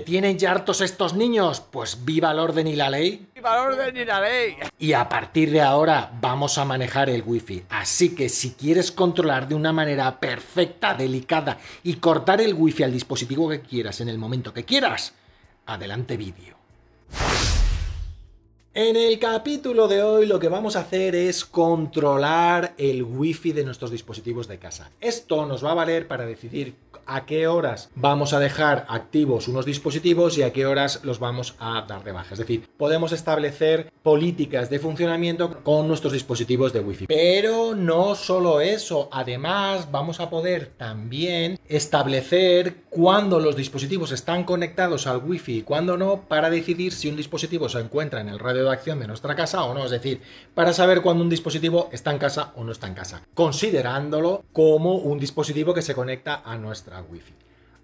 tienen ya hartos estos niños? Pues viva el orden y la ley. ¡Viva el orden y la ley! Y a partir de ahora vamos a manejar el wifi. Así que si quieres controlar de una manera perfecta, delicada y cortar el wifi al dispositivo que quieras en el momento que quieras, adelante vídeo. En el capítulo de hoy lo que vamos a hacer es controlar el wifi de nuestros dispositivos de casa. Esto nos va a valer para decidir a qué horas vamos a dejar activos unos dispositivos y a qué horas los vamos a dar de baja. Es decir, podemos establecer políticas de funcionamiento con nuestros dispositivos de Wi-Fi. Pero no solo eso, además vamos a poder también establecer cuándo los dispositivos están conectados al Wi-Fi y cuándo no para decidir si un dispositivo se encuentra en el radio de acción de nuestra casa o no. Es decir, para saber cuándo un dispositivo está en casa o no está en casa, considerándolo como un dispositivo que se conecta a nuestra wifi Wi-Fi.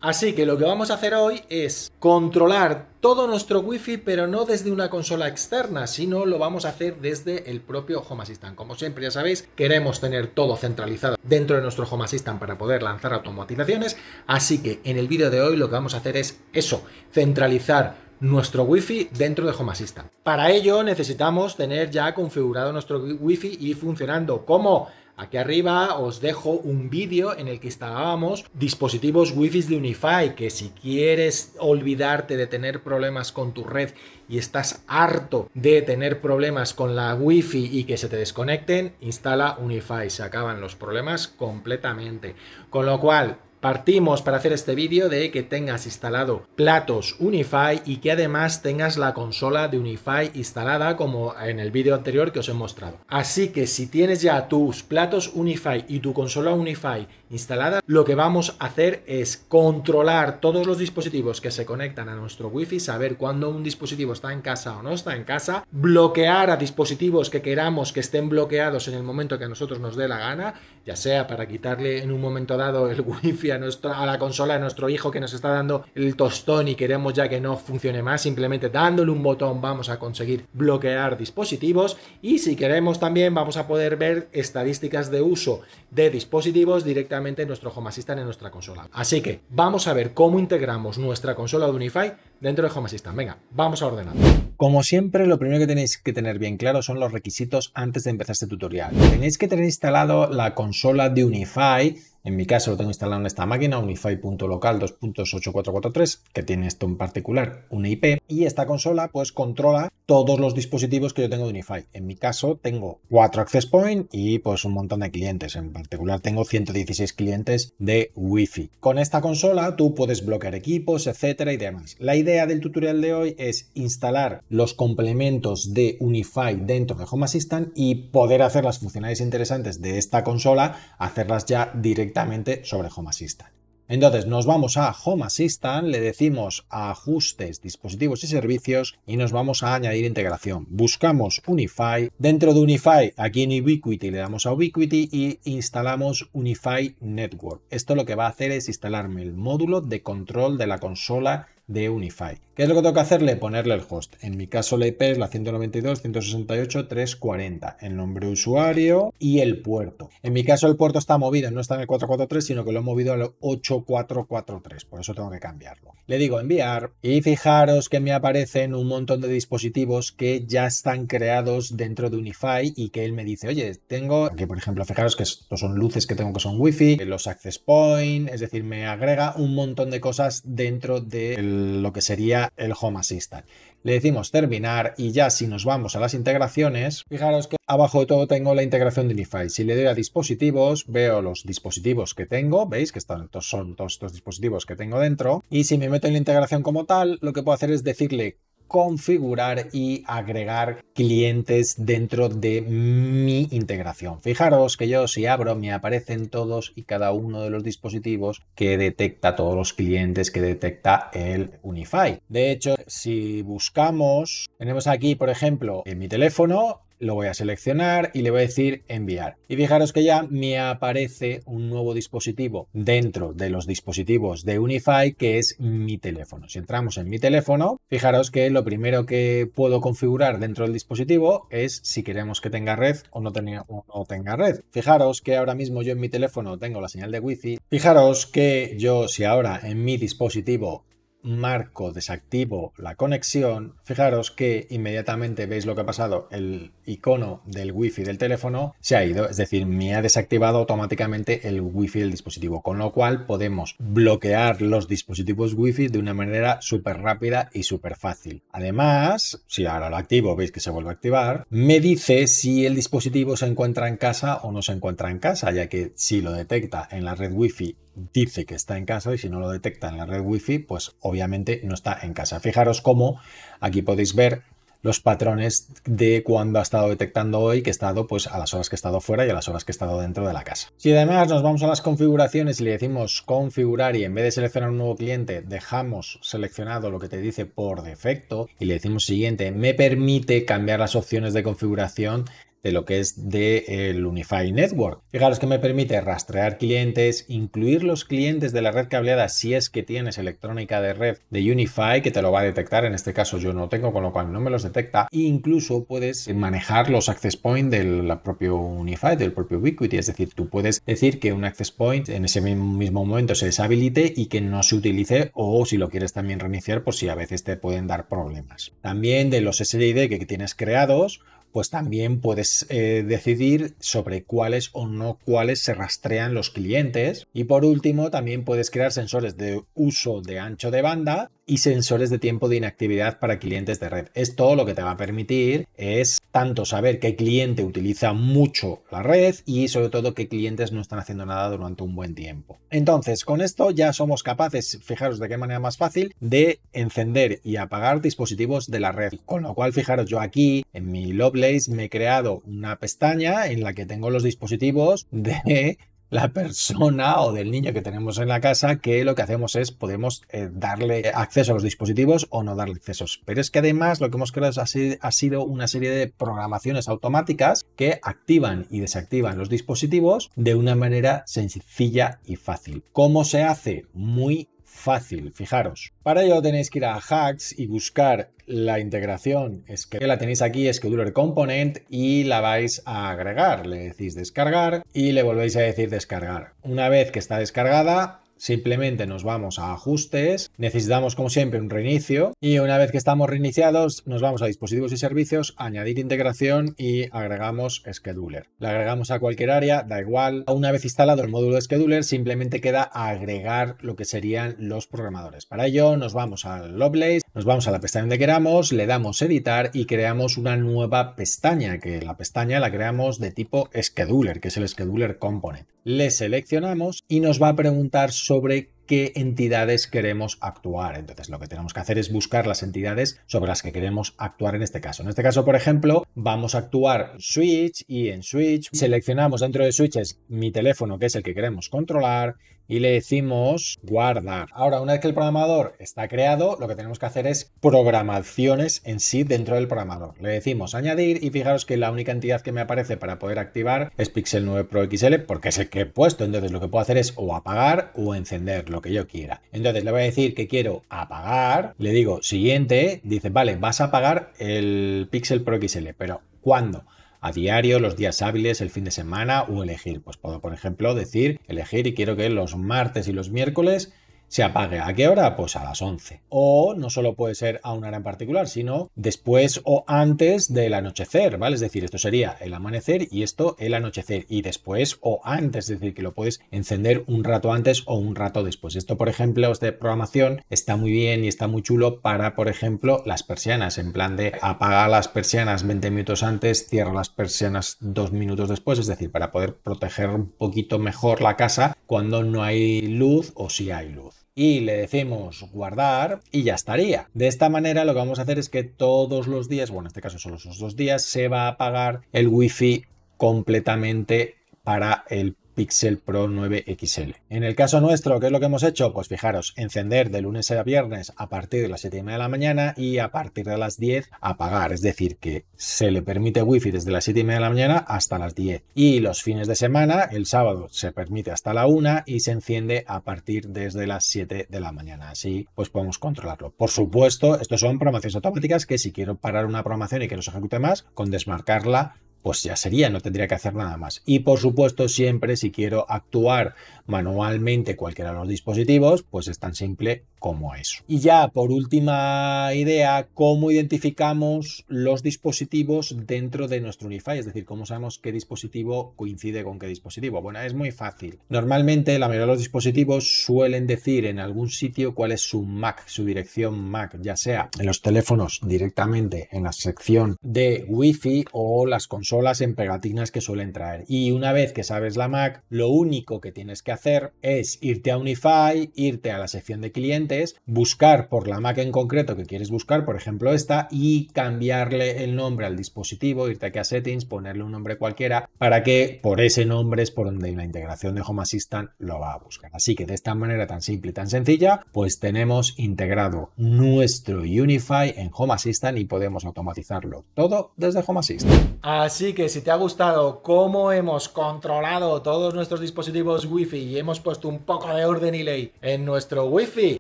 Así que lo que vamos a hacer hoy es controlar todo nuestro Wi-Fi, pero no desde una consola externa, sino lo vamos a hacer desde el propio Home Assistant. Como siempre, ya sabéis, queremos tener todo centralizado dentro de nuestro Home Assistant para poder lanzar automatizaciones. Así que en el vídeo de hoy lo que vamos a hacer es eso, centralizar nuestro Wi-Fi dentro de Home Assistant. Para ello necesitamos tener ya configurado nuestro Wi-Fi y funcionando. como Aquí arriba os dejo un vídeo en el que instalábamos dispositivos Wi-Fi de Unify, que si quieres olvidarte de tener problemas con tu red y estás harto de tener problemas con la Wi-Fi y que se te desconecten, instala Unify, se acaban los problemas completamente. Con lo cual, Partimos para hacer este vídeo de que tengas instalado platos Unify y que además tengas la consola de Unify instalada como en el vídeo anterior que os he mostrado. Así que si tienes ya tus platos Unify y tu consola Unify instalada, lo que vamos a hacer es controlar todos los dispositivos que se conectan a nuestro Wi-Fi, saber cuándo un dispositivo está en casa o no está en casa, bloquear a dispositivos que queramos que estén bloqueados en el momento que a nosotros nos dé la gana, ya sea para quitarle en un momento dado el Wi-Fi a, nuestra, a la consola de nuestro hijo que nos está dando el tostón y queremos ya que no funcione más, simplemente dándole un botón vamos a conseguir bloquear dispositivos y si queremos también vamos a poder ver estadísticas de uso de dispositivos directamente en nuestro Home Assistant en nuestra consola. Así que vamos a ver cómo integramos nuestra consola de Unify dentro de Home Assistant. Venga, vamos a ordenar. Como siempre, lo primero que tenéis que tener bien claro son los requisitos antes de empezar este tutorial. Tenéis que tener instalado la consola de Unify. En mi caso lo tengo instalado en esta máquina, unify.local 2.8443, que tiene esto en particular, una IP. Y esta consola pues controla todos los dispositivos que yo tengo de Unify. En mi caso tengo 4 access point y pues un montón de clientes. En particular tengo 116 clientes de Wi-Fi. Con esta consola tú puedes bloquear equipos, etcétera y demás. La idea idea del tutorial de hoy es instalar los complementos de Unify dentro de Home Assistant y poder hacer las funcionalidades interesantes de esta consola, hacerlas ya directamente sobre Home Assistant. Entonces nos vamos a Home Assistant, le decimos ajustes, dispositivos y servicios y nos vamos a añadir integración. Buscamos Unify. Dentro de Unify, aquí en Ubiquiti le damos a Ubiquiti y instalamos Unify Network. Esto lo que va a hacer es instalarme el módulo de control de la consola de Unify. ¿Qué es lo que tengo que hacerle? Ponerle el host. En mi caso la IP es la 192.168.340, el nombre de usuario y el puerto. En mi caso el puerto está movido, no está en el 443, sino que lo he movido al 8443, por eso tengo que cambiarlo. Le digo enviar y fijaros que me aparecen un montón de dispositivos que ya están creados dentro de Unify y que él me dice, oye, tengo, aquí por ejemplo, fijaros que estos son luces que tengo que son wifi, los access point, es decir, me agrega un montón de cosas dentro del lo que sería el Home Assistant. Le decimos terminar y ya si nos vamos a las integraciones, fijaros que abajo de todo tengo la integración de Unify. Si le doy a dispositivos, veo los dispositivos que tengo, veis que están, son todos estos dispositivos que tengo dentro. Y si me meto en la integración como tal, lo que puedo hacer es decirle configurar y agregar clientes dentro de mi integración. Fijaros que yo si abro me aparecen todos y cada uno de los dispositivos que detecta todos los clientes que detecta el Unify. De hecho, si buscamos, tenemos aquí, por ejemplo, en mi teléfono lo voy a seleccionar y le voy a decir enviar. Y fijaros que ya me aparece un nuevo dispositivo dentro de los dispositivos de Unify que es mi teléfono. Si entramos en mi teléfono, fijaros que lo primero que puedo configurar dentro del dispositivo es si queremos que tenga red o no, tenga, tenga red. Fijaros que ahora mismo yo en mi teléfono tengo la señal de wifi. Fijaros que yo si ahora en mi dispositivo marco, desactivo la conexión, fijaros que inmediatamente veis lo que ha pasado, el icono del wifi del teléfono se ha ido, es decir, me ha desactivado automáticamente el wifi del dispositivo, con lo cual podemos bloquear los dispositivos wifi de una manera súper rápida y súper fácil. Además, si ahora lo activo, veis que se vuelve a activar, me dice si el dispositivo se encuentra en casa o no se encuentra en casa, ya que si lo detecta en la red wifi dice que está en casa y si no lo detecta en la red wifi, pues obviamente no está en casa. Fijaros cómo aquí podéis ver los patrones de cuando ha estado detectando hoy, que ha estado pues a las horas que he estado fuera y a las horas que he estado dentro de la casa. Si además nos vamos a las configuraciones y le decimos configurar y en vez de seleccionar un nuevo cliente dejamos seleccionado lo que te dice por defecto y le decimos siguiente, me permite cambiar las opciones de configuración de lo que es del el Unify Network. Fijaros que me permite rastrear clientes, incluir los clientes de la red cableada si es que tienes electrónica de red de Unify que te lo va a detectar, en este caso yo no tengo, con lo cual no me los detecta, e incluso puedes manejar los access point del propio Unify, del propio Ubiquiti, es decir, tú puedes decir que un access point en ese mismo momento se deshabilite y que no se utilice o si lo quieres también reiniciar por pues si a veces te pueden dar problemas. También de los SID que tienes creados, pues también puedes eh, decidir sobre cuáles o no cuáles se rastrean los clientes. Y por último, también puedes crear sensores de uso de ancho de banda y sensores de tiempo de inactividad para clientes de red. Esto lo que te va a permitir es tanto saber qué cliente utiliza mucho la red y sobre todo qué clientes no están haciendo nada durante un buen tiempo. Entonces, con esto ya somos capaces, fijaros de qué manera más fácil, de encender y apagar dispositivos de la red. Con lo cual, fijaros, yo aquí en mi Lovelace me he creado una pestaña en la que tengo los dispositivos de la persona o del niño que tenemos en la casa que lo que hacemos es podemos eh, darle acceso a los dispositivos o no darle accesos. Pero es que además lo que hemos creado ha sido una serie de programaciones automáticas que activan y desactivan los dispositivos de una manera sencilla y fácil. ¿Cómo se hace? Muy fácil, fijaros. Para ello tenéis que ir a Hacks y buscar la integración es que la tenéis aquí Scheduler Component y la vais a agregar. Le decís descargar y le volvéis a decir descargar. Una vez que está descargada, Simplemente nos vamos a ajustes, necesitamos como siempre un reinicio y una vez que estamos reiniciados nos vamos a dispositivos y servicios, añadir integración y agregamos scheduler. Le agregamos a cualquier área, da igual. Una vez instalado el módulo de scheduler simplemente queda agregar lo que serían los programadores. Para ello nos vamos al Lovelace, nos vamos a la pestaña donde queramos, le damos editar y creamos una nueva pestaña que la pestaña la creamos de tipo scheduler, que es el scheduler component. Le seleccionamos y nos va a preguntar sobre qué entidades queremos actuar. Entonces lo que tenemos que hacer es buscar las entidades sobre las que queremos actuar en este caso. En este caso, por ejemplo, vamos a actuar Switch y en Switch seleccionamos dentro de Switches mi teléfono, que es el que queremos controlar, y le decimos guardar. Ahora, una vez que el programador está creado, lo que tenemos que hacer es programaciones en sí dentro del programador. Le decimos añadir y fijaros que la única entidad que me aparece para poder activar es Pixel 9 Pro XL porque es el que he puesto. Entonces lo que puedo hacer es o apagar o encenderlo que yo quiera. Entonces le voy a decir que quiero apagar, le digo siguiente, dice, vale, vas a pagar el Pixel Pro XL, pero ¿cuándo? a diario, los días hábiles, el fin de semana o elegir. Pues puedo, por ejemplo, decir elegir y quiero que los martes y los miércoles se apague. ¿A qué hora? Pues a las 11. O no solo puede ser a una hora en particular, sino después o antes del anochecer, ¿vale? Es decir, esto sería el amanecer y esto el anochecer y después o antes, es decir, que lo puedes encender un rato antes o un rato después. Esto, por ejemplo, este de programación está muy bien y está muy chulo para, por ejemplo, las persianas, en plan de apagar las persianas 20 minutos antes, cierra las persianas dos minutos después, es decir, para poder proteger un poquito mejor la casa cuando no hay luz o si hay luz y le decimos guardar y ya estaría. De esta manera lo que vamos a hacer es que todos los días, bueno, en este caso solo esos dos días, se va a apagar el wifi completamente para el Pixel Pro 9XL. En el caso nuestro, ¿qué es lo que hemos hecho? Pues fijaros, encender de lunes a viernes a partir de las 7 y media de la mañana y a partir de las 10 apagar, es decir, que se le permite wifi desde las 7 y media de la mañana hasta las 10 y los fines de semana, el sábado se permite hasta la 1 y se enciende a partir desde las 7 de la mañana, así pues podemos controlarlo. Por supuesto, estos son programaciones automáticas que si quiero parar una programación y que no se ejecute más, con desmarcarla pues ya sería, no tendría que hacer nada más. Y por supuesto, siempre si quiero actuar manualmente cualquiera de los dispositivos, pues es tan simple como eso. Y ya por última idea, cómo identificamos los dispositivos dentro de nuestro Unify, es decir, cómo sabemos qué dispositivo coincide con qué dispositivo. Bueno, es muy fácil. Normalmente la mayoría de los dispositivos suelen decir en algún sitio cuál es su MAC, su dirección MAC, ya sea en los teléfonos directamente en la sección de Wi-Fi o las consolas solas en pegatinas que suelen traer. Y una vez que sabes la Mac, lo único que tienes que hacer es irte a Unify, irte a la sección de clientes, buscar por la Mac en concreto que quieres buscar, por ejemplo esta, y cambiarle el nombre al dispositivo, irte aquí a Settings, ponerle un nombre cualquiera, para que por ese nombre es por donde la integración de Home Assistant lo va a buscar. Así que de esta manera tan simple y tan sencilla, pues tenemos integrado nuestro Unify en Home Assistant y podemos automatizarlo todo desde Home Assistant. Así Así que si te ha gustado cómo hemos controlado todos nuestros dispositivos Wi-Fi y hemos puesto un poco de orden y ley en nuestro Wi-Fi,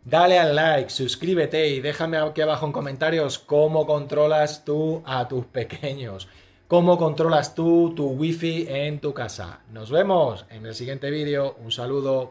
dale al like, suscríbete y déjame aquí abajo en comentarios cómo controlas tú a tus pequeños, cómo controlas tú tu Wifi en tu casa. Nos vemos en el siguiente vídeo, un saludo.